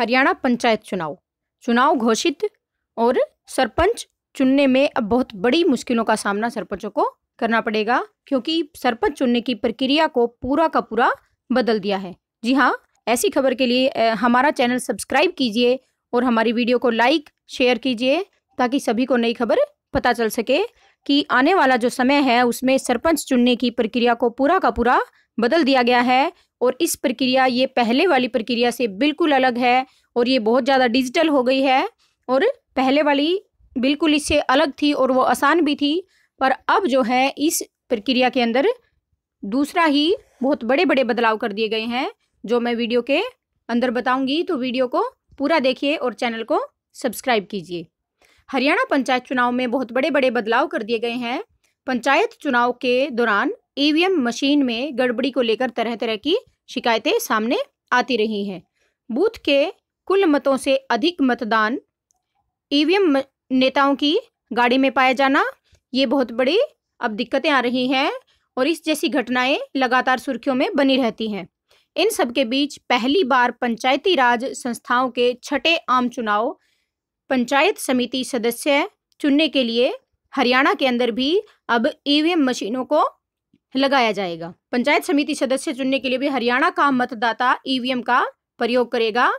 हरियाणा पंचायत चुनाव चुनाव घोषित और सरपंच चुनने में अब बहुत बड़ी मुश्किलों का सामना सरपंचों को करना पड़ेगा क्योंकि सरपंच चुनने की प्रक्रिया को पूरा का पूरा बदल दिया है जी हाँ ऐसी खबर के लिए हमारा चैनल सब्सक्राइब कीजिए और हमारी वीडियो को लाइक शेयर कीजिए ताकि सभी को नई खबर पता चल सके कि आने वाला जो समय है उसमें सरपंच चुनने की प्रक्रिया को पूरा का पूरा बदल दिया गया है और इस प्रक्रिया ये पहले वाली प्रक्रिया से बिल्कुल अलग है और ये बहुत ज़्यादा डिजिटल हो गई है और पहले वाली बिल्कुल इससे अलग थी और वो आसान भी थी पर अब जो है इस प्रक्रिया के अंदर दूसरा ही बहुत बड़े बड़े बदलाव कर दिए गए हैं जो मैं वीडियो के अंदर बताऊंगी तो वीडियो को पूरा देखिए और चैनल को सब्सक्राइब कीजिए हरियाणा पंचायत चुनाव में बहुत बड़े बड़े बदलाव कर दिए गए हैं पंचायत चुनाव के दौरान ईवीएम मशीन में गड़बड़ी को लेकर तरह तरह की शिकायतें सामने आती रही हैं बूथ के कुल मतों से अधिक मतदान ईवीएम नेताओं की गाड़ी में पाया जाना ये बहुत बड़ी अब दिक्कतें आ रही हैं और इस जैसी घटनाएं लगातार सुर्खियों में बनी रहती हैं इन सब के बीच पहली बार पंचायती राज संस्थाओं के छठे आम चुनाव पंचायत समिति सदस्य चुनने के लिए हरियाणा के अंदर भी अब ईवीएम मशीनों को लगाया जाएगा पंचायत समिति सदस्य चुनने के लिए भी हरियाणा का मतदाता ईवीएम का प्रयोग करेगा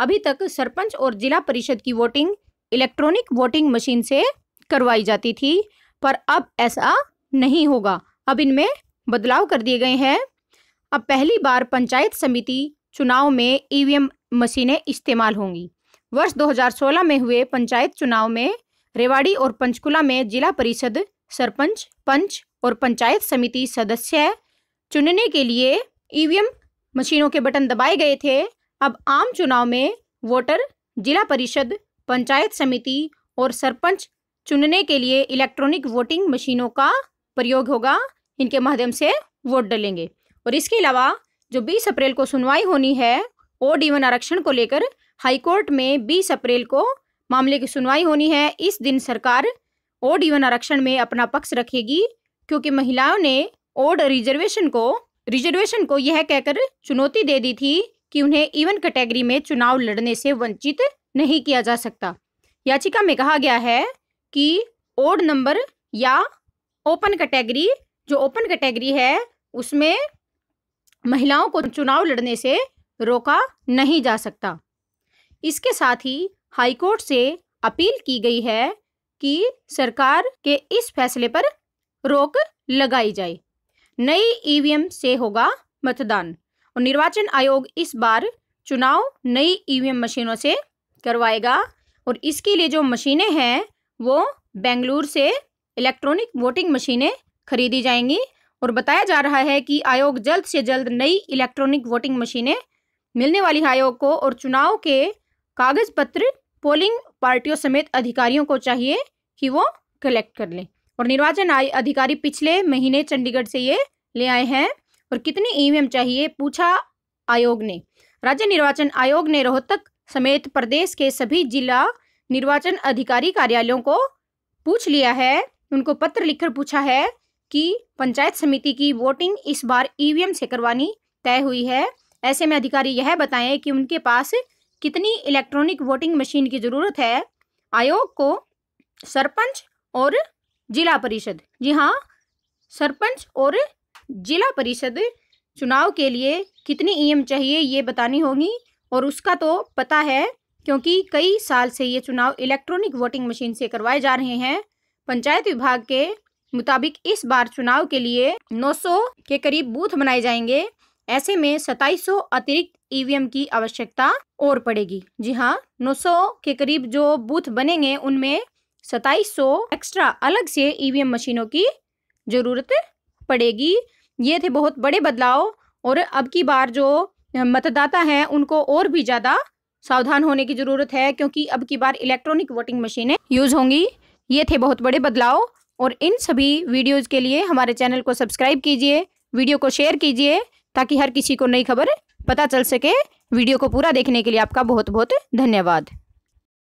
अभी तक सरपंच और जिला परिषद की वोटिंग इलेक्ट्रॉनिक वोटिंग मशीन से करवाई जाती थी पर अब ऐसा नहीं होगा अब इनमें बदलाव कर दिए गए हैं अब पहली बार पंचायत समिति चुनाव में ईवीएम मशीनें इस्तेमाल होंगी वर्ष 2016 में हुए पंचायत चुनाव में रेवाड़ी और पंचकुला में जिला परिषद सरपंच पंच और पंचायत समिति सदस्य चुनने के लिए ईवीएम मशीनों के बटन दबाए गए थे अब आम चुनाव में वोटर जिला परिषद पंचायत समिति और सरपंच चुनने के लिए इलेक्ट्रॉनिक वोटिंग मशीनों का प्रयोग होगा इनके माध्यम से वोट डालेंगे और इसके अलावा जो 20 अप्रैल को सुनवाई होनी है ओ डी वन आरक्षण को लेकर हाईकोर्ट में 20 अप्रैल को मामले की सुनवाई होनी है इस दिन सरकार ओ वन आरक्षण में अपना पक्ष रखेगी क्योंकि महिलाओं ने ओड रिजर्वेशन को रिजर्वेशन को यह कहकर चुनौती दे दी थी कि उन्हें इवन कैटेगरी में चुनाव लड़ने से वंचित नहीं किया जा सकता याचिका में कहा गया है कि ओड नंबर या ओपन कैटेगरी जो ओपन कैटेगरी है उसमें महिलाओं को चुनाव लड़ने से रोका नहीं जा सकता इसके साथ ही हाईकोर्ट से अपील की गई है कि सरकार के इस फैसले पर रोक लगाई जाए नई ईवीएम से होगा मतदान और निर्वाचन आयोग इस बार चुनाव नई ईवीएम मशीनों से करवाएगा और इसके लिए जो मशीनें हैं वो बेंगलुरु से इलेक्ट्रॉनिक वोटिंग मशीनें खरीदी जाएंगी और बताया जा रहा है कि आयोग जल्द से जल्द नई इलेक्ट्रॉनिक वोटिंग मशीनें मिलने वाली है आयोग को और चुनाव के कागज पत्र पोलिंग पार्टियों समेत अधिकारियों को चाहिए कि वो कलेक्ट कर लें और निर्वाचन आय अधिकारी पिछले महीने चंडीगढ़ से ये ले आए हैं और कितनी ईवीएम चाहिए पूछा आयोग ने राज्य निर्वाचन आयोग ने रोहतक समेत प्रदेश के सभी जिला निर्वाचन अधिकारी कार्यालयों को पूछ लिया है उनको पत्र लिखकर पूछा है कि पंचायत समिति की वोटिंग इस बार ईवीएम से करवानी तय हुई है ऐसे में अधिकारी यह बताएं कि उनके पास कितनी इलेक्ट्रॉनिक वोटिंग मशीन की ज़रूरत है आयोग को सरपंच और जिला परिषद जी हाँ सरपंच और जिला परिषद चुनाव के लिए कितनी ईएम चाहिए ये बतानी होगी और उसका तो पता है क्योंकि कई साल से ये चुनाव इलेक्ट्रॉनिक वोटिंग मशीन से करवाए जा रहे हैं पंचायत विभाग के मुताबिक इस बार चुनाव के लिए 900 के करीब बूथ बनाए जाएंगे ऐसे में 2700 अतिरिक्त ईवीएम की आवश्यकता और पड़ेगी जी हाँ 900 के करीब जो बूथ बनेंगे उनमें सताईस सौ एक्स्ट्रा अलग से ईवीएम e मशीनों की ज़रूरत पड़ेगी ये थे बहुत बड़े बदलाव और अब की बार जो मतदाता हैं उनको और भी ज़्यादा सावधान होने की ज़रूरत है क्योंकि अब की बार इलेक्ट्रॉनिक वोटिंग मशीनें यूज़ होंगी ये थे बहुत बड़े बदलाव और इन सभी वीडियोज़ के लिए हमारे चैनल को सब्सक्राइब कीजिए वीडियो को शेयर कीजिए ताकि हर किसी को नई खबर पता चल सके वीडियो को पूरा देखने के लिए आपका बहुत बहुत धन्यवाद